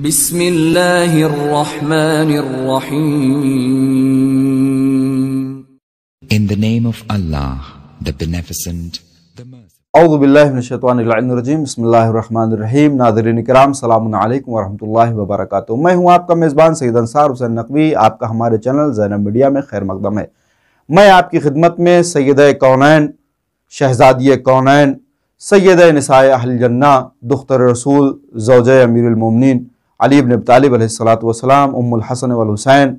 بسم الله الرحمن الرحیم in the name of Allah the beneficent the merciful আল্লাহু আকবার আউযু বিল্লাহি মিনাশ শাইতানির রাজীম بسم الله الرحمن الرحیم নাজরিন کرام আসসালামু আলাইকুম ওয়া রাহমাতুল্লাহি ওয়া বারাকাতুহু আমি হু আপনার মেজবান সাইয়েদ আনসার হোসেন نقوی আপনার আমাদের চ্যানেল জানা মিডিয়া মে খায়র মকদমা হ্যায় আমি আপকি খিদমত মে সাইয়েদা কৌনিন شہজাদি কৌনিন সাইয়েদা নিসা اهل জান্নাহ دختر الرسول زوجা امیر المومنین अली इबन तालिबलाम उम्मुल हसन हुसैन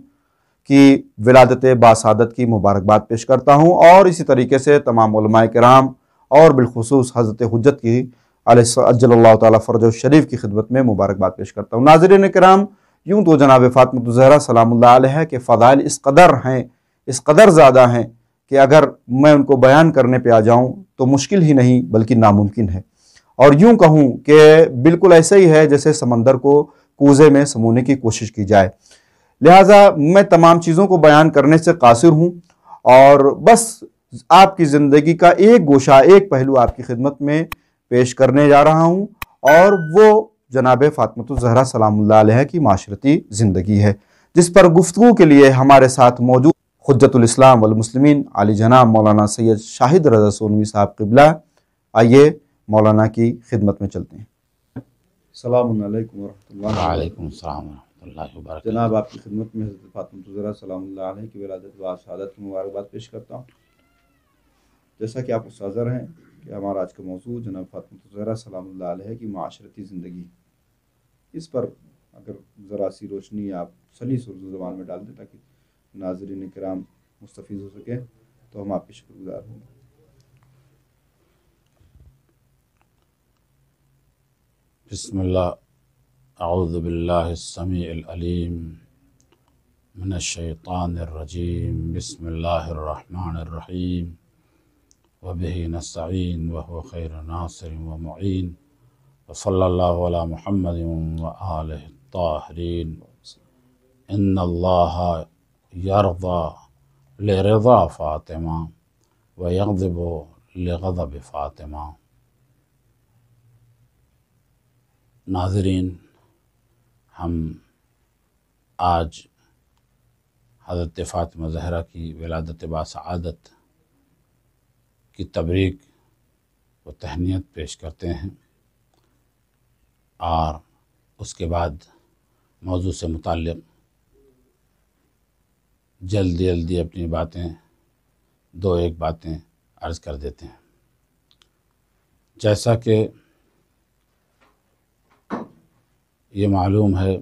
की विलादत बासादत की मुबारकबाद पेश करता हूँ और इसी तरीके से तमाम कराम और बिलखसूस हज़रत हजत की अजल्ला तरज शरीफ की खिदमत में मुबारकबाद पेश करता हूँ नाजरन कराम यूँ तो जनाब फ़ातमतजहरा सलाम्ला के कि इस कदर हैं इस कदर ज़्यादा हैं कि अगर मैं उनको बयान करने पर आ जाऊँ तो मुश्किल ही नहीं बल्कि नामुमकिन है और यूँ कहूँ कि बिल्कुल ऐसे ही है जैसे समंदर को कूजे में समोने की कोशिश की जाए लिहाजा मैं तमाम चीज़ों को बयान करने से कासिर हूँ और बस आपकी ज़िंदगी का एक गोशा एक पहलू आपकी खिदमत में पेश करने जा रहा हूँ और वो जनाब ज़हरा सलाम की माशरती ज़िंदगी है जिस पर गुफ्तु के लिए हमारे साथ मौजूद हजतलाम वमसलमिन आली जनाब मौलाना सैयद शाहिद रजा सोनवी साहब किबला आइए मौलाना की खिदमत में चलते हैं जनाब आपकी खिदमत में हज़रत की शहादत की मुबारकबाद पेश करता हूँ जैसा कि आप उसाजर हैं कि हमारा आज का मौजूद जनाब फातमतरा सलाम की माशरती ज़िंदगी इस पर अगर ज़रा सी रोशनी आप सली सुरज जबान में डाल दें ताकि नाजरन कराम मुस्तफ़ हो सकें तो हम आपके शुक्रगुजार होंगे بسم الله أعوذ بالله السميع العليم من الشيطان الرجيم بسم الله الرحمن الرحيم وبه نستعين وهو خير ناصر ومعين وصلى الله على محمد وآله الطاهرين إن الله يرضى لرضا فاطمة ويغضب لغضب فاطمة नाजरीन हम आज हज़रत फ़ातिमा जहरा की वलादत बासदत की तबरीक व तहनीत पेश करते हैं और उसके बाद मौजू से मुतल जल्दी जल्दी अपनी बातें दो एक बातें अर्ज़ कर देते हैं जैसा कि ये मालूम है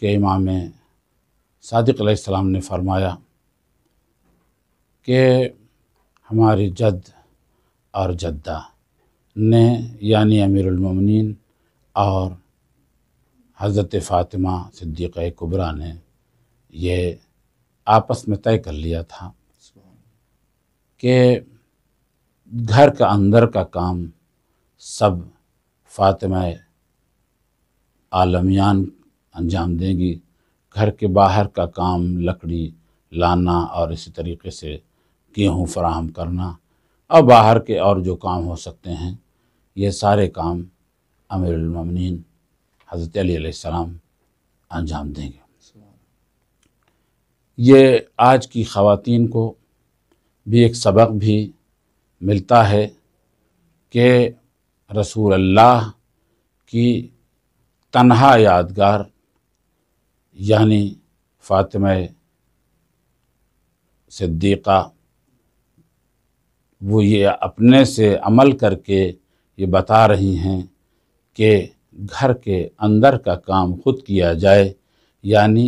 कि इमाम सदक़्सम ने फरमाया कि हमारी जद और जद्दा ने यानी अमीरमिन और हज़रत फ़ातिमा सिद्दीक़ कुबरा ने ये आपस में तय कर लिया था कि घर के अंदर का काम सब फ़ातिमा आलमियान अंजाम देंगी घर के बाहर का काम लकड़ी लाना और इसी तरीके से गेहूँ फराहम करना और बाहर के और जो काम हो सकते हैं ये सारे काम अमीरमन हज़रत अलीसम अंजाम देंगे ये आज की ख़वातीन को भी एक सबक भी मिलता है कि रसूल अल्लाह की तन्हा यादगार यानी फ़ातिमा सिद्दीक़ा वो ये अपने से अमल करके ये बता रही हैं कि घर के अंदर का काम खुद किया जाए यानी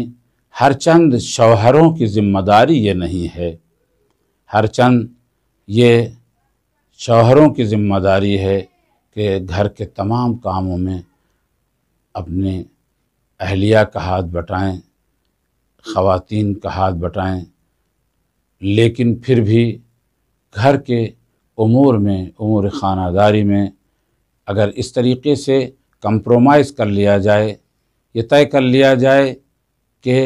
हर चंद शौहरों की ज़िम्मेदारी ये नहीं है हर चंद ये शौहरों की ज़िम्मेदारी है कि घर के तमाम कामों में अपने अहलिया का हाथ बटाएं ख़वातीन का हाथ बटाएं लेकिन फिर भी घर के उमूर में उमूर खानादारी में अगर इस तरीके से कंप्रोमाइज़ कर लिया जाए ये तय कर लिया जाए कि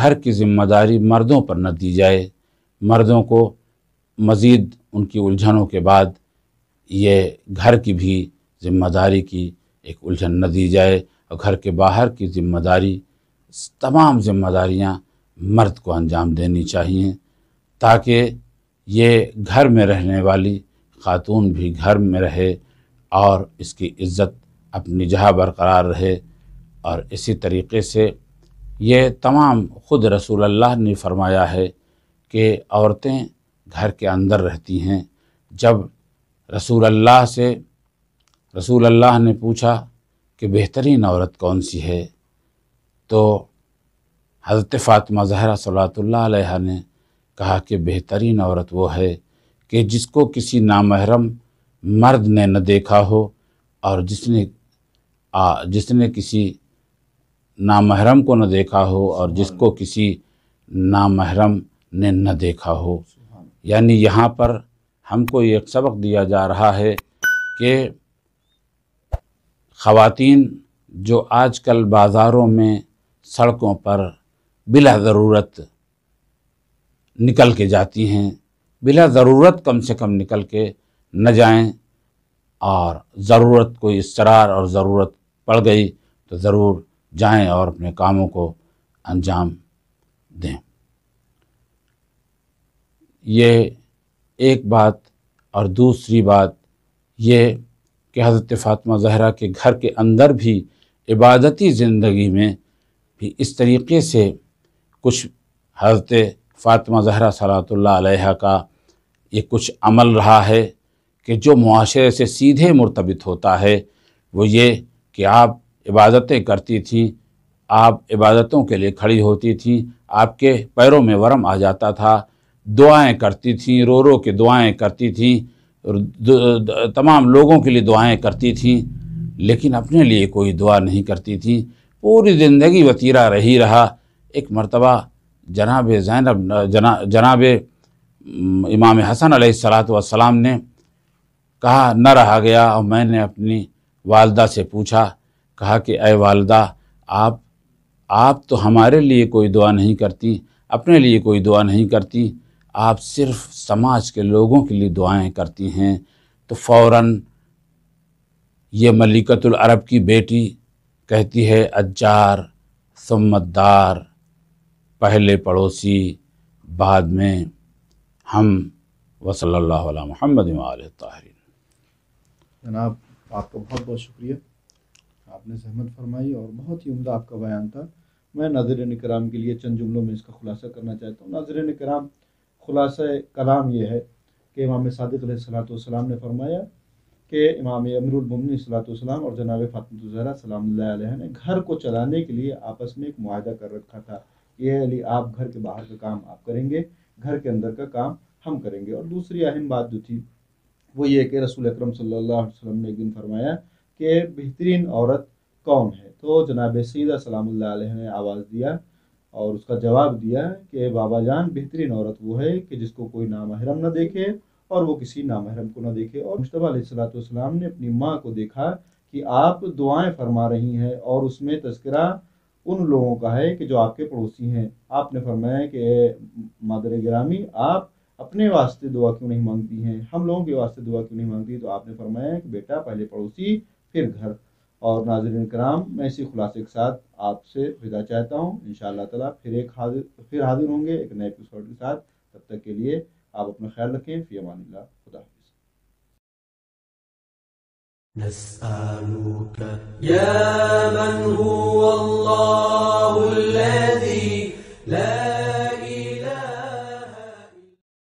घर की जिम्मेदारी मर्दों पर न दी जाए मर्दों को मज़ीद उनकी उलझनों के बाद ये घर की भी जिम्मेदारी की एक उलझन न दी जाए और घर के बाहर की जिम्मेदारी तमाम जिम्मेदारियां मर्द को अंजाम देनी चाहिए ताकि ये घर में रहने वाली खातून भी घर में रहे और इसकी इज़्ज़त अपनी जहाँ बरकरार रहे और इसी तरीके से ये तमाम ख़ुद रसूल अल्लाह ने फरमाया है कि औरतें घर के अंदर रहती हैं जब रसूल अल्लाह से रसूल अल्लाह ने पूछा कि बेहतरीन औरत कौन सी है तो हज़रत फ़ातिमा जहरा सलातुल्लाह ने कहा कि बेहतरीन औरत वो है कि जिसको किसी नामहरम मर्द ने न देखा हो और जिसने आ, जिसने किसी नामहरम को न देखा हो और जिसको किसी नामहरम ने न देखा हो यानी यहाँ पर हमको एक सबक दिया जा रहा है कि ख़वातीन जो आजकल बाज़ारों में सड़कों पर बिला ज़रूरत निकल के जाती हैं बिला ज़रूरत कम से कम निकल के न जाएं और ज़रूरत कोई इसरार और ज़रूरत पड़ गई तो ज़रूर जाएं और अपने कामों को अंजाम दें ये एक बात और दूसरी बात ये कि हज़रत फ़ातिमा जहरा के घर के अंदर भी इबादती ज़िंदगी में भी इस तरीके से कुछ हज़रत फ़ातिमा जहरा सलातल्ला का ये कुछ अमल रहा है कि जो माशरे से सीधे मुर्तबित होता है वो ये कि आप इबादतें करती थीं आप इबादतों के लिए खड़ी होती थीं आपके पैरों में वरम आ जाता था दुआएं करती थीं रो रो के दुआएं करती थीं तमाम लोगों के लिए दुआएं करती थीं लेकिन अपने लिए कोई दुआ नहीं करती थीं पूरी ज़िंदगी वतीरा रही रहा एक मरतबा जनाब जैनब जना जनाब इमाम हसन सलात ने कहा न रहा गया और मैंने अपनी वालदा से पूछा कहा कि अय वालदा आप आप तो हमारे लिए कोई दुआ नहीं करती अपने लिए कोई दुआ नहीं करती आप सिर्फ समाज के लोगों के लिए दुआएं करती हैं तो फ़ौर ये मलिकतुल अरब की बेटी कहती है अज्जार सम्मतदार पहले पड़ोसी बाद में हम वसल्ला महमद ताहरीन जनाब आपका बहुत बहुत शुक्रिया आपने सहमत फरमाई और बहुत ही उम्दा आपका बयान था मैं नाजरन कराम के लिए चंद जुमलों में इसका खुलासा करना चाहता हूँ नाजरन कराम खुलास कलाम ये है कि इमाम सदक ने फरमाया कि इमाम अमरुलमन सलाम और जनाब फ़ातमतरा सलाम ने घर को चलाने के लिए आपस में एक माहा कर रखा था यह अली आप घर के बाहर का काम आप करेंगे घर के अंदर का काम हम करेंगे और दूसरी अहम बात जो थी वो ये कि रसूल अक्रम सल्लल्लाहु ने एक दिन फरमाया कि बेहतरीन औरत कौन है तो जनाब सीदा सलाम ने आवाज़ दिया और उसका जवाब दिया कि बाबा जान बेहतरीन औरत वो है कि जिसको कोई नामहरम न देखे और वो किसी नामहरम को ना देखे और मुशतबा सलाम ने अपनी माँ को देखा कि आप दुआएं फरमा रही हैं और उसमें तस्करा उन लोगों का है कि जो आपके पड़ोसी हैं आपने फरमाया कि मदर ग्रामी आप अपने वास्ते दुआ क्यों नहीं मांगती हैं हम लोगों के वास्ते दुआ क्यों नहीं मांगती तो आपने फरमाया कि बेटा पहले पड़ोसी फिर घर और नाजरन कराम मैं इसी खुलासे के साथ आपसे विदा चाहता हूँ इन ताला फिर एक हाजिर फिर हाजिर होंगे एक नए एपिसोड के साथ तब तक के लिए आप अपना ख्याल रखें फ़ी अमान खुदा نسألك يا من هو الله الذي لا